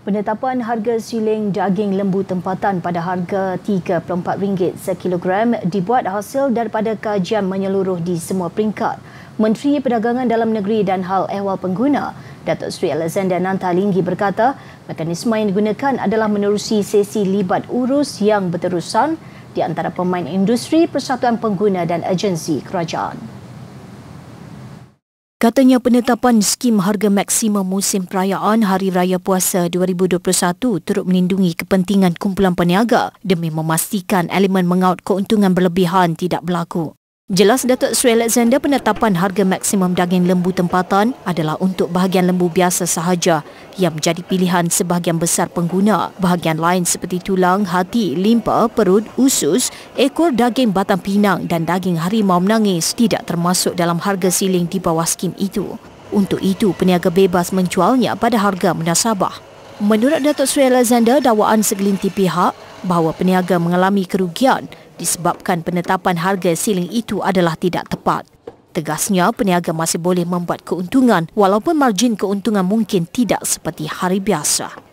Penetapan harga siling daging lembu tempatan pada harga RM34 sekilogram dibuat hasil daripada kajian menyeluruh di semua peringkat. Menteri Perdagangan Dalam Negeri dan Hal Ehwal Pengguna, Datuk Sri Alexander Nantalinggi berkata, mekanisme yang digunakan adalah menerusi sesi libat urus yang berterusan di antara pemain industri, persatuan pengguna dan agensi kerajaan. Katanya penetapan skim harga maksimum musim perayaan Hari Raya Puasa 2021 turut melindungi kepentingan kumpulan peniaga demi memastikan elemen mengaut keuntungan berlebihan tidak berlaku. Jelas Datuk Sri Alexander penetapan harga maksimum daging lembu tempatan adalah untuk bahagian lembu biasa sahaja yang menjadi pilihan sebahagian besar pengguna. Bahagian lain seperti tulang, hati, limpa, perut, usus, ekor daging batang pinang dan daging harimau menangis tidak termasuk dalam harga siling di bawah skim itu. Untuk itu, peniaga bebas menjualnya pada harga munasabah. Menurut Datuk Sri Alexander, dakwaan segelintir pihak bahawa peniaga mengalami kerugian disebabkan penetapan harga siling itu adalah tidak tepat. Tegasnya, peniaga masih boleh membuat keuntungan walaupun margin keuntungan mungkin tidak seperti hari biasa.